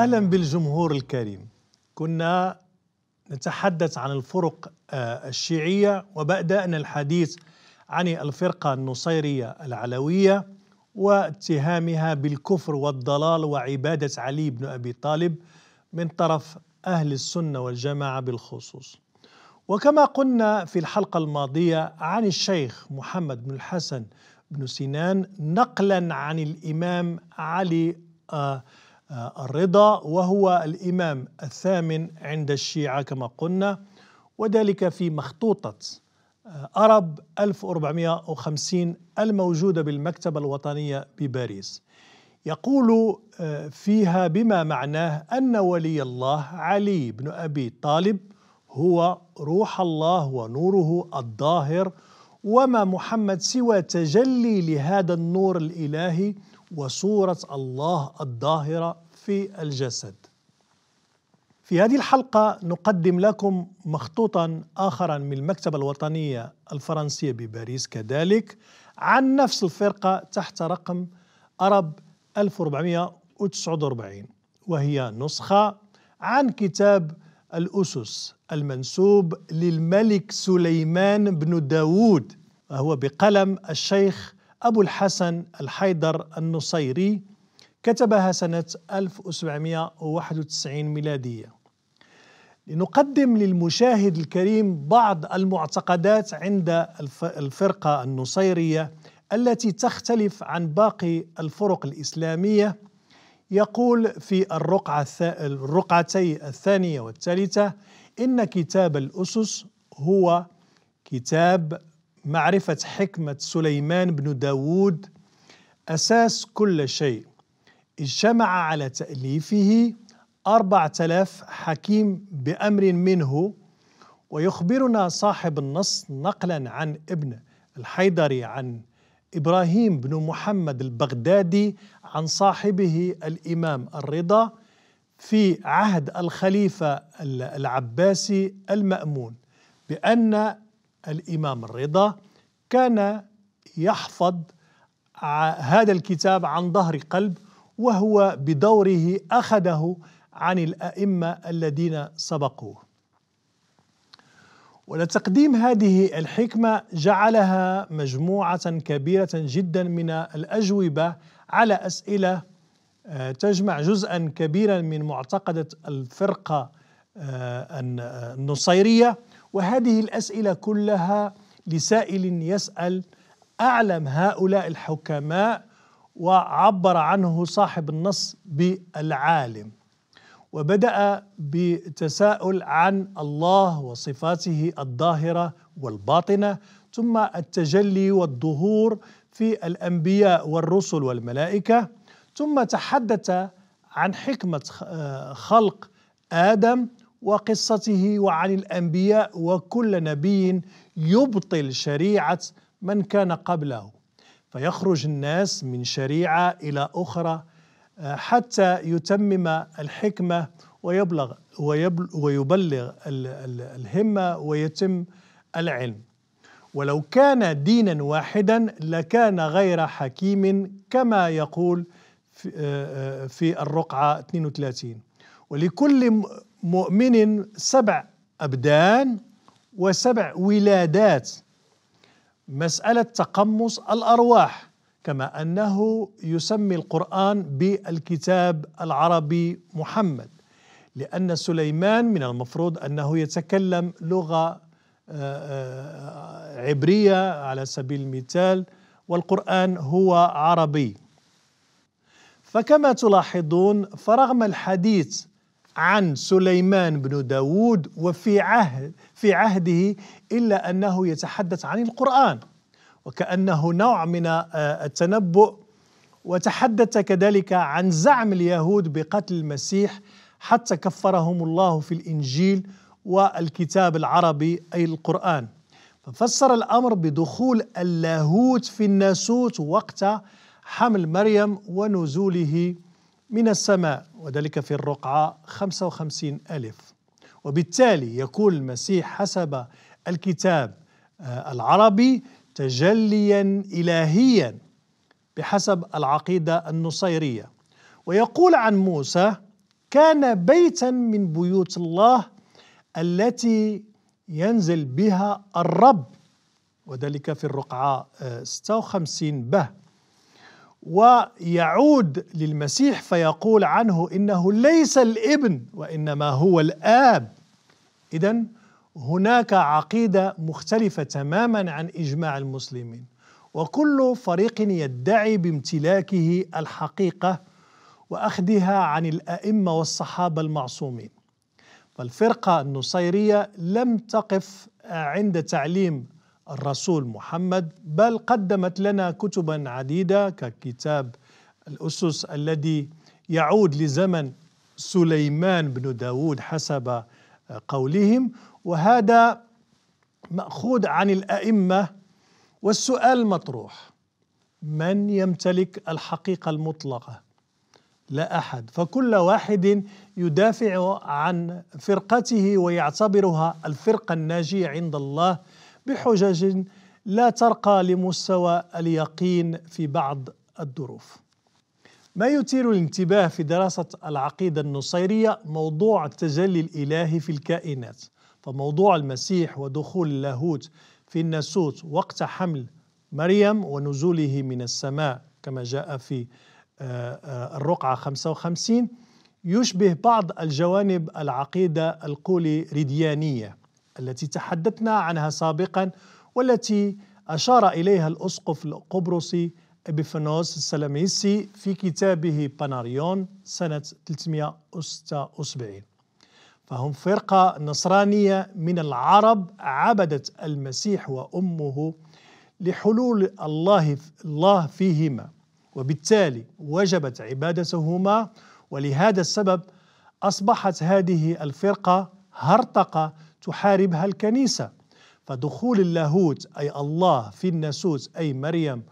اهلا بالجمهور الكريم كنا نتحدث عن الفرق آه، الشيعيه وبدانا الحديث عن الفرقه النصيريه العلويه واتهامها بالكفر والضلال وعباده علي بن ابي طالب من طرف اهل السنه والجماعه بالخصوص وكما قلنا في الحلقه الماضيه عن الشيخ محمد بن الحسن بن سنان نقلا عن الامام علي آه آه، الرضا وهو الإمام الثامن عند الشيعة كما قلنا وذلك في مخطوطة آه، أرب 1450 الموجودة بالمكتبة الوطنية بباريس يقول آه، فيها بما معناه أن ولي الله علي بن أبي طالب هو روح الله ونوره الظاهر وما محمد سوى تجلي لهذا النور الإلهي وصورة الله الظاهرة في الجسد. في هذه الحلقة نقدم لكم مخطوطا آخرا من المكتبة الوطنية الفرنسية بباريس كذلك عن نفس الفرقة تحت رقم أرب 1449 وهي نسخة عن كتاب الأسس المنسوب للملك سليمان بن داوود وهو بقلم الشيخ أبو الحسن الحيدر النصيري كتبها سنة 1791 ميلادية لنقدم للمشاهد الكريم بعض المعتقدات عند الفرقة النصيرية التي تختلف عن باقي الفرق الإسلامية يقول في الرقعة الرقعتي الثانية والثالثة إن كتاب الأسس هو كتاب معرفة حكمة سليمان بن داود أساس كل شيء اجتمع على تأليفه أربعة آلاف حكيم بأمر منه ويخبرنا صاحب النص نقلا عن ابن الحيدري عن إبراهيم بن محمد البغدادي عن صاحبه الإمام الرضا في عهد الخليفة العباسي المأمون بأن الإمام الرضا كان يحفظ هذا الكتاب عن ظهر قلب وهو بدوره اخذه عن الائمه الذين سبقوه ولتقديم هذه الحكمه جعلها مجموعه كبيره جدا من الاجوبه على اسئله آه، تجمع جزءا كبيرا من معتقده الفرقه آه، النصيريه وهذه الاسئله كلها لسائل يسال اعلم هؤلاء الحكماء وعبر عنه صاحب النص بالعالم وبدا بتساؤل عن الله وصفاته الظاهره والباطنه ثم التجلي والظهور في الانبياء والرسل والملائكه ثم تحدث عن حكمه خلق ادم وقصته وعن الانبياء وكل نبي يبطل شريعه من كان قبله فيخرج الناس من شريعه الى اخرى آه، حتى يتمم الحكمه ويبلغ ويبلغ الهمه ويتم العلم ولو كان دينا واحدا لكان غير حكيم كما يقول في آه، آه، الرقعه 32 ولكل مؤمن سبع ابدان وسبع ولادات مسألة تقمص الأرواح كما أنه يسمي القرآن بالكتاب العربي محمد لأن سليمان من المفروض أنه يتكلم لغة آه، آه، عبرية على سبيل المثال والقرآن هو عربي فكما تلاحظون فرغم الحديث عن سليمان بن داود وفي عهد في عهده إلا أنه يتحدث عن القرآن وكأنه نوع من آه، التنبؤ وتحدث كذلك عن زعم اليهود بقتل المسيح حتى كفرهم الله في الإنجيل والكتاب العربي أي القرآن ففسر الأمر بدخول اللاهوت في الناسوت وقت حمل مريم ونزوله من السماء وذلك في الرقعة 55 ألف وبالتالي يكون المسيح حسب الكتاب آه، العربي تجليا إلهيا بحسب العقيدة النصيرية ويقول عن موسى كان بيتا من بيوت الله التي ينزل بها الرب وذلك في الرقعة 56 آه، به ويعود للمسيح فيقول عنه انه ليس الابن وانما هو الاب اذا هناك عقيده مختلفه تماما عن اجماع المسلمين وكل فريق يدعي بامتلاكه الحقيقه واخذها عن الائمه والصحابه المعصومين فالفرقه النصيريه لم تقف عند تعليم الرسول محمد بل قدمت لنا كتبا عديده ككتاب الاسس الذي يعود لزمن سليمان بن داود حسب قولهم وهذا ماخوذ عن الائمه والسؤال المطروح من يمتلك الحقيقه المطلقه لا احد فكل واحد يدافع عن فرقته ويعتبرها الفرقه الناجيه عند الله بحجج لا ترقى لمستوى اليقين في بعض الظروف. ما يثير الانتباه في دراسة العقيدة النصيرية موضوع التجلي الإلهي في الكائنات، فموضوع المسيح ودخول اللاهوت في الناسوت وقت حمل مريم ونزوله من السماء كما جاء في آه، آه، الرقعة 55 يشبه بعض الجوانب العقيدة القولي ريديانية التي تحدثنا عنها سابقا والتي أشار إليها الأسقف القبرصي إبيفانوس السلاميسي في كتابه باناريون سنة 376 فهم فرقة نصرانية من العرب عبدت المسيح وأمه لحلول الله الله فيهما وبالتالي وجبت عبادتهما ولهذا السبب أصبحت هذه الفرقة هرطقة تحاربها الكنيسة فدخول اللاهوت أي الله في الناسوت أي مريم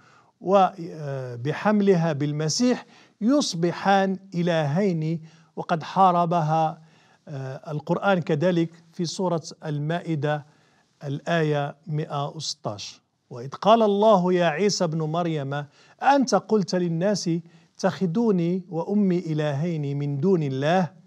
وبحملها آه، بالمسيح يصبحان إلهين وقد حاربها آه، القرآن كذلك في سورة المائدة الآية 116 وإذ قال الله يا عيسى ابن مريم أنت قلت للناس اتخذوني وأمي إلهين من دون الله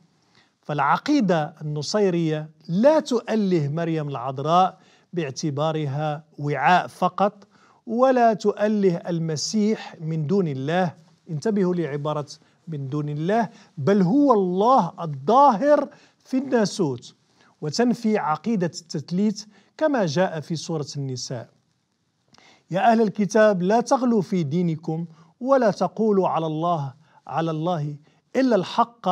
فالعقيدة النصيرية لا تؤله مريم العذراء باعتبارها وعاء فقط ولا تؤله المسيح من دون الله انتبهوا لعبارة من دون الله بل هو الله الظاهر في الناسوت وتنفي عقيدة التثليث كما جاء في سورة النساء يا أهل الكتاب لا تغلوا في دينكم ولا تقولوا على الله على الله إلا الحق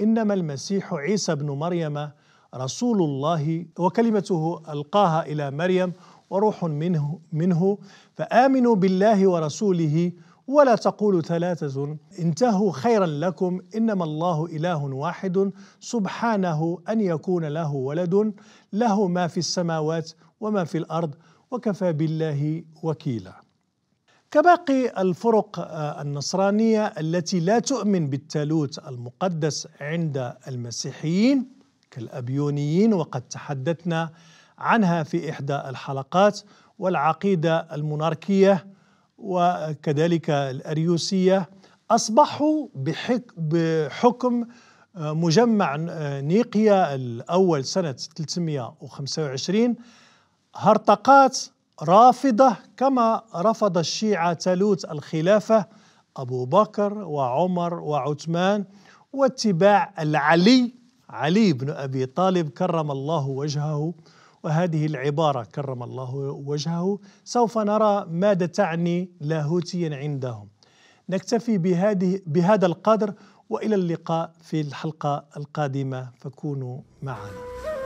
انما المسيح عيسى ابن مريم رسول الله وكلمته القاها الى مريم وروح منه منه فامنوا بالله ورسوله ولا تقولوا ثلاثة انتهوا خيرا لكم انما الله اله واحد سبحانه ان يكون له ولد له ما في السماوات وما في الارض وكفى بالله وكيلا كباقي الفرق آه، النصرانيه التي لا تؤمن بالتالوت المقدس عند المسيحيين كالابيونيين وقد تحدثنا عنها في احدى الحلقات والعقيده الموناركيه وكذلك الاريوسيه اصبحوا بحكم آه، مجمع آه، نيقيا الاول سنه 325 هرطقات رافضه كما رفض الشيعه تلوت الخلافه ابو بكر وعمر وعثمان واتباع العلي علي بن ابي طالب كرم الله وجهه وهذه العباره كرم الله وجهه سوف نرى ماذا تعني لاهوتيا عندهم نكتفي بهذه بهذا القدر والى اللقاء في الحلقه القادمه فكونوا معنا